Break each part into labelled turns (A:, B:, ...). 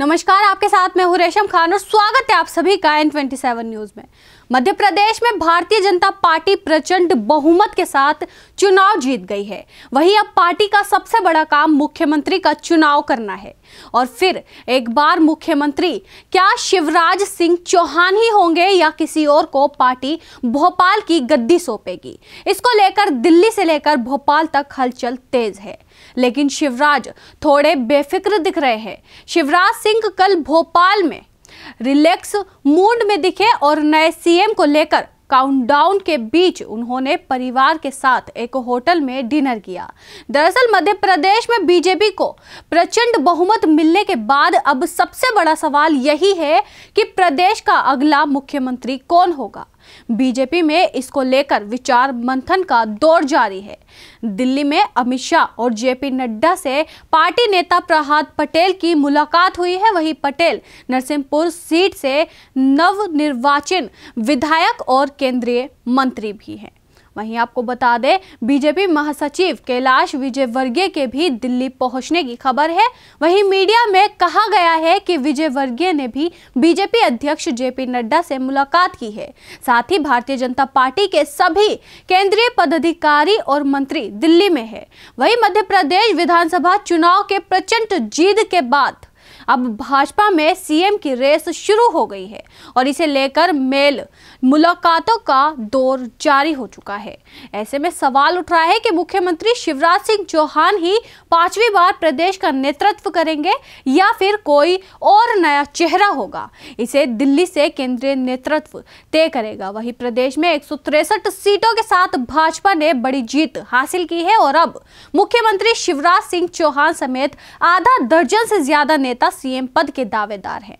A: नमस्कार आपके साथ मैं हूँ रेशम खान और स्वागत है आप सभी का एन ट्वेंटी सेवन न्यूज में मध्य प्रदेश में भारतीय जनता पार्टी प्रचंड बहुमत के साथ चुनाव जीत गई है वहीं अब पार्टी का सबसे बड़ा काम मुख्यमंत्री का चुनाव करना है और फिर एक बार मुख्यमंत्री क्या शिवराज सिंह चौहान ही होंगे या किसी और को पार्टी भोपाल की गद्दी सौंपेगी इसको लेकर दिल्ली से लेकर भोपाल तक हलचल तेज है लेकिन शिवराज थोड़े बेफिक्र दिख रहे हैं शिवराज सिंह कल भोपाल में रिलैक्स मूड में दिखे और नए सीएम को लेकर काउंटडाउन के बीच उन्होंने परिवार के साथ एक होटल में डिनर किया दरअसल मध्य प्रदेश में बीजेपी को प्रचंड बहुमत मिलने के बाद अब सबसे बड़ा सवाल यही है कि प्रदेश का अगला मुख्यमंत्री कौन होगा बीजेपी में इसको लेकर विचार मंथन का दौर जारी है दिल्ली में अमित शाह और जेपी नड्डा से पार्टी नेता प्रहलाद पटेल की मुलाकात हुई है वहीं पटेल नरसिंहपुर सीट से निर्वाचित विधायक और केंद्रीय मंत्री भी हैं वहीं आपको बता दें बीजेपी महासचिव कैलाश विजयवर्गीय के भी दिल्ली पहुंचने की खबर है वहीं मीडिया में कहा गया है कि विजयवर्गीय ने भी बीजेपी अध्यक्ष जेपी नड्डा से मुलाकात की है साथ ही भारतीय जनता पार्टी के सभी केंद्रीय पदाधिकारी और मंत्री दिल्ली में है वही मध्य प्रदेश विधानसभा चुनाव के प्रचंड जीत के बाद अब भाजपा में सीएम की रेस शुरू हो गई है और इसे लेकर मेल मुलाकातों का दौर जारी हो चुका है ऐसे में सवाल उठ रहा है कि मुख्यमंत्री शिवराज सिंह चौहान ही पांचवी बार प्रदेश का नेतृत्व करेंगे या फिर कोई और नया चेहरा होगा इसे दिल्ली से केंद्रीय नेतृत्व तय करेगा वही प्रदेश में एक सीटों के साथ भाजपा ने बड़ी जीत हासिल की है और अब मुख्यमंत्री शिवराज सिंह चौहान समेत आधा दर्जन से ज्यादा नेता सीएम पद के दावेदार हैं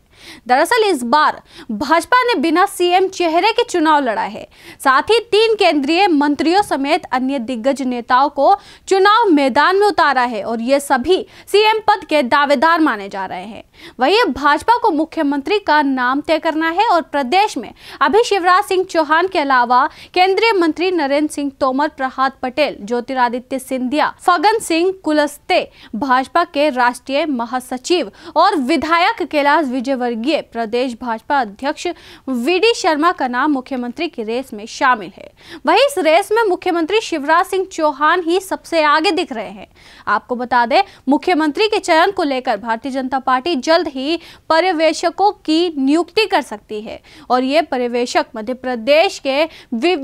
A: दरअसल इस बार भाजपा ने बिना सीएम चेहरे के चुनाव लड़ा है साथ ही तीन केंद्रीय मंत्रियों समेत अन्य दिग्गज नेताओं को चुनाव मैदान में उतारा है और ये सभी सीएम पद के दावेदार माने जा रहे हैं वहीं भाजपा को मुख्यमंत्री का नाम तय करना है और प्रदेश में अभी शिवराज सिंह चौहान के अलावा केंद्रीय मंत्री नरेंद्र सिंह तोमर प्रहलाद पटेल ज्योतिरादित्य सिंधिया फगन सिंह कुलस्ते भाजपा के राष्ट्रीय महासचिव और विधायक कैलाश विजय वर्गीय प्रदेश भाजपा अध्यक्ष वीडी शर्मा का नाम मुख्यमंत्री की रेस में शामिल है वहीं इस रेस में मुख्यमंत्री शिवराज सिंह चौहान ही सबसे आगे दिख रहे हैं आपको बता दें मुख्यमंत्री के चयन को लेकर भारतीय जनता पार्टी जल्द ही पर्यवेक्षकों की नियुक्ति कर सकती है और ये पर्यवेक्षक मध्य प्रदेश के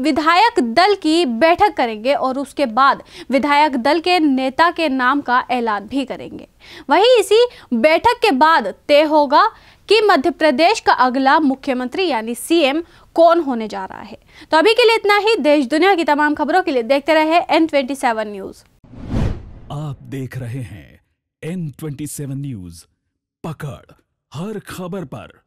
A: विधायक दल की बैठक करेंगे और उसके बाद विधायक दल के नेता के नाम का ऐलान भी करेंगे वहीं इसी बैठक के बाद तय होगा कि मध्य प्रदेश का अगला मुख्यमंत्री यानी सीएम कौन होने जा रहा है तो अभी के लिए इतना ही देश दुनिया की तमाम खबरों के लिए देखते रहे एन ट्वेंटी सेवन न्यूज आप देख रहे हैं एन ट्वेंटी सेवन न्यूज पकड़ हर खबर पर